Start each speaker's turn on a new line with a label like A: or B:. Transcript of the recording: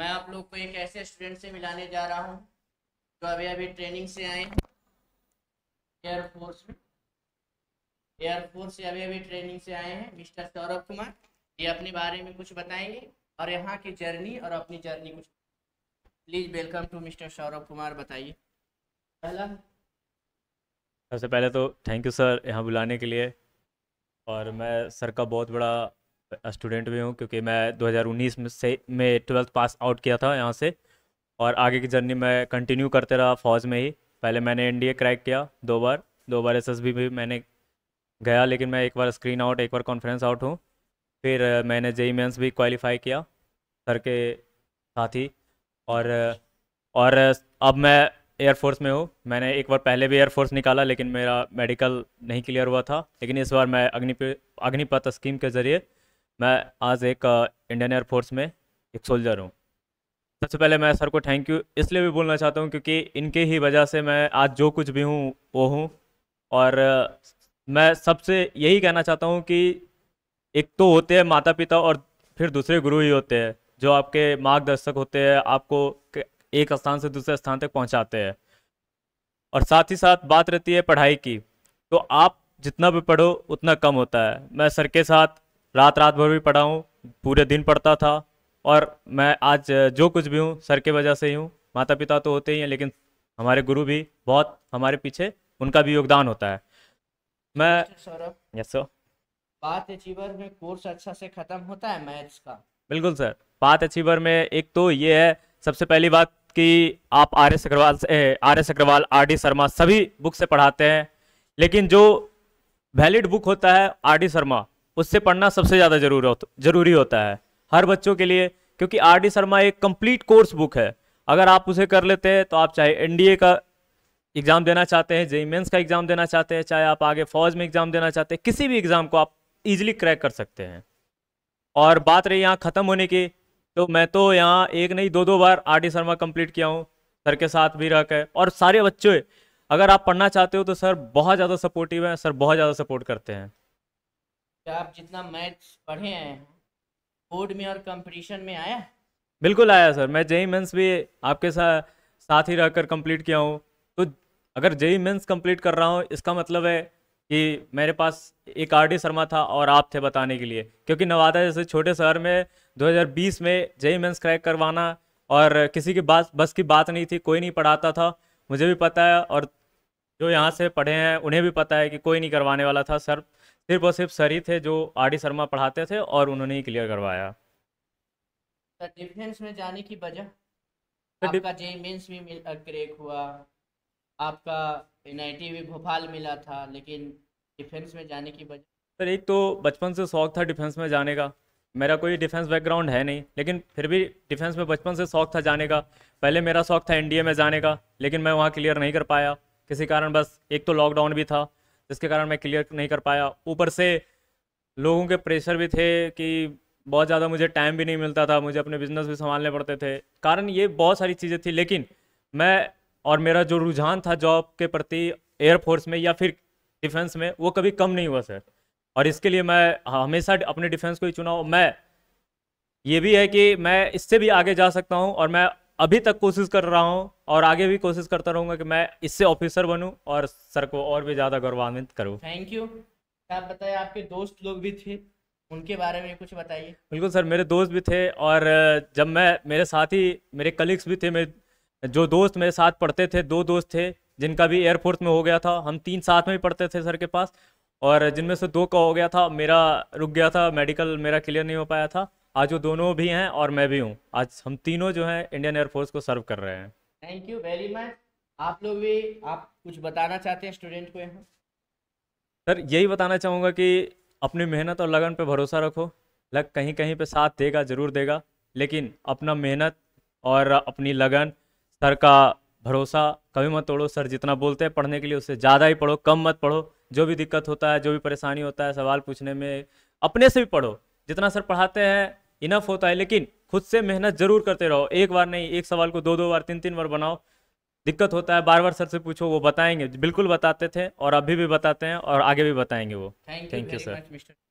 A: मैं आप लोग को एक ऐसे स्टूडेंट से मिलाने जा रहा हूँ जो अभी अभी ट्रेनिंग से आए एयरफोर्स में एयरफोर्स से अभी अभी ट्रेनिंग से आए हैं मिस्टर सौरभ कुमार ये अपने बारे में कुछ बताएंगे और यहाँ की जर्नी और अपनी जर्नी कुछ please welcome to mister Saurabh Kumar बताइए पहला
B: सबसे पहले तो थैंक यू सर यहाँ बुलाने के लिए और मैं सर का बहुत बड़ा स्टूडेंट भी हूँ क्योंकि मैं 2019 में से में ट्वेल्थ पास आउट किया था यहाँ से और आगे की जर्नी मैं कंटिन्यू करते रहा फौज में ही पहले मैंने एन क्रैक किया दो बार दो बार एस भी मैंने गया लेकिन मैं एक बार स्क्रीन आउट एक बार कॉन्फ्रेंस आउट हूँ फिर मैंने जेई मेन्स e e भी क्वालिफाई किया सर के साथ ही और और अब मैं एयरफोर्स में हूँ मैंने एक बार पहले भी एयरफोर्स निकाला लेकिन मेरा मेडिकल नहीं क्लियर हुआ था लेकिन इस बार मैं अग्नि अग्निपथ स्कीम के ज़रिए मैं आज एक इंडियन एयरफोर्स में एक सोल्जर हूँ सबसे पहले मैं सर को थैंक यू इसलिए भी बोलना चाहता हूँ क्योंकि इनके ही वजह से मैं आज जो कुछ भी हूँ वो हूँ और मैं सबसे यही कहना चाहता हूँ कि एक तो होते हैं माता पिता और फिर दूसरे गुरु ही होते हैं जो आपके मार्गदर्शक होते हैं आपको एक स्थान से दूसरे स्थान तक पहुँचाते हैं और साथ ही साथ बात रहती है पढ़ाई की तो आप जितना भी पढ़ो उतना कम होता है मैं सर के साथ रात रात भर भी पढ़ा हूँ पूरे दिन पढ़ता था और मैं आज जो कुछ भी हूँ सर के वजह से ही हूँ माता पिता तो होते ही हैं लेकिन हमारे गुरु भी बहुत हमारे पीछे उनका भी योगदान होता है मैं यस
A: पाथ अचीवर में कोर्स अच्छा से खत्म होता है मैथ्स का
B: बिल्कुल सर पाथ अचीवर में एक तो ये है सबसे पहली बात कि आप आर एस अग्रवाल से R S Agarwal R D Sharma सभी बुक से पढ़ाते हैं लेकिन जो वैलिड बुक होता है आर डी शर्मा उससे पढ़ना सबसे ज़्यादा जरूर हो, जरूरी होता है हर बच्चों के लिए क्योंकि आर डी शर्मा एक कंप्लीट कोर्स बुक है अगर आप उसे कर लेते हैं तो आप चाहे ए का एग्ज़ाम देना चाहते हैं जेई मेन्स का एग्ज़ाम देना चाहते हैं चाहे आप आगे फौज में एग्ज़ाम देना चाहते हैं किसी भी एग्ज़ाम को आप ईजिली क्रैक कर सकते हैं और बात रही यहाँ ख़त्म होने की तो मैं तो यहाँ एक नहीं दो दो बार आर डी शर्मा कम्प्लीट किया हूँ सर के साथ भी रह कर और सारे बच्चे अगर आप पढ़ना चाहते हो तो सर बहुत ज़्यादा सपोर्टिव हैं सर बहुत ज़्यादा सपोर्ट करते हैं
A: आप जितना मैच पढ़े हैं बोर्ड में और कंपटीशन में आया
B: बिल्कुल आया सर मैं जेई मेंस भी आपके साथ साथ ही रहकर कंप्लीट किया हूँ तो अगर जेई मेंस कंप्लीट कर रहा हूँ इसका मतलब है कि मेरे पास एक आर डी शर्मा था और आप थे बताने के लिए क्योंकि नवादा जैसे छोटे शहर में 2020 में जेई मेंस क्रैक करवाना और किसी की बात बस की बात नहीं थी कोई नहीं पढ़ाता था मुझे भी पता है और जो यहाँ से पढ़े हैं उन्हें भी पता है कि कोई नहीं करवाने वाला था सर सिर्फ और सिर्फ सर ही थे जो आर डी शर्मा पढ़ाते थे और उन्होंने ही क्लियर करवाया
A: डिफेंस में जाने की वजह आपका जे मेंस भी मिल क्रेक हुआ आपका एन भी भोपाल मिला था लेकिन डिफेंस में जाने की वजह
B: सर एक तो बचपन से शौक था डिफेंस में जाने का मेरा कोई डिफेंस बैकग्राउंड है नहीं लेकिन फिर भी डिफेंस में बचपन से शौक था जाने का पहले मेरा शौक था एनडीए में जाने का लेकिन मैं वहाँ क्लियर नहीं कर पाया किसी कारण बस एक तो लॉकडाउन भी था जिसके कारण मैं क्लियर नहीं कर पाया ऊपर से लोगों के प्रेशर भी थे कि बहुत ज़्यादा मुझे टाइम भी नहीं मिलता था मुझे अपने बिजनेस भी संभालने पड़ते थे कारण ये बहुत सारी चीज़ें थी लेकिन मैं और मेरा जो रुझान था जॉब के प्रति एयरफोर्स में या फिर डिफेंस में वो कभी कम नहीं हुआ सर और इसके लिए मैं हमेशा अपने डिफेंस को ही चुना मैं ये भी है कि मैं इससे भी आगे जा सकता हूँ और मैं अभी तक कोशिश कर रहा हूँ और आगे भी कोशिश करता रहूंगा कि मैं इससे ऑफिसर बनूँ और सर को और भी ज़्यादा गौरवान्वित करूँ
A: थैंक यू क्या बताए आपके दोस्त लोग भी थे उनके बारे में कुछ बताइए
B: बिल्कुल सर मेरे दोस्त भी थे और जब मैं मेरे साथ ही मेरे कलीग्स भी थे मेरे जो दोस्त मेरे साथ पढ़ते थे दो दोस्त थे जिनका भी एयरफोर्स में हो गया था हम तीन साथ में ही पढ़ते थे सर के पास और जिनमें से दो का हो गया था मेरा रुक गया था मेडिकल मेरा क्लियर नहीं हो पाया था आज वो दोनों भी हैं और मैं भी हूँ आज हम तीनों जो हैं इंडियन एयरफोर्स को सर्व कर रहे हैं
A: थैंक यू वेरी मच आप लोग भी आप कुछ बताना चाहते हैं स्टूडेंट को यहाँ
B: सर यही बताना चाहूँगा कि अपनी मेहनत और लगन पे भरोसा रखो लग कहीं कहीं पर साथ देगा ज़रूर देगा लेकिन अपना मेहनत और अपनी लगन सर का भरोसा कभी मत तोड़ो सर जितना बोलते हैं पढ़ने के लिए उससे ज़्यादा ही पढ़ो कम मत पढ़ो जो भी दिक्कत होता है जो भी परेशानी होता है सवाल पूछने में अपने से भी पढ़ो जितना सर पढ़ाते हैं इनफ होता है लेकिन खुद से मेहनत जरूर करते रहो एक बार नहीं एक सवाल को दो दो बार तीन तीन बार बनाओ दिक्कत होता है बार बार सर से पूछो वो बताएंगे बिल्कुल बताते थे और अभी भी बताते हैं और आगे भी बताएंगे वो थैंक यू
A: सर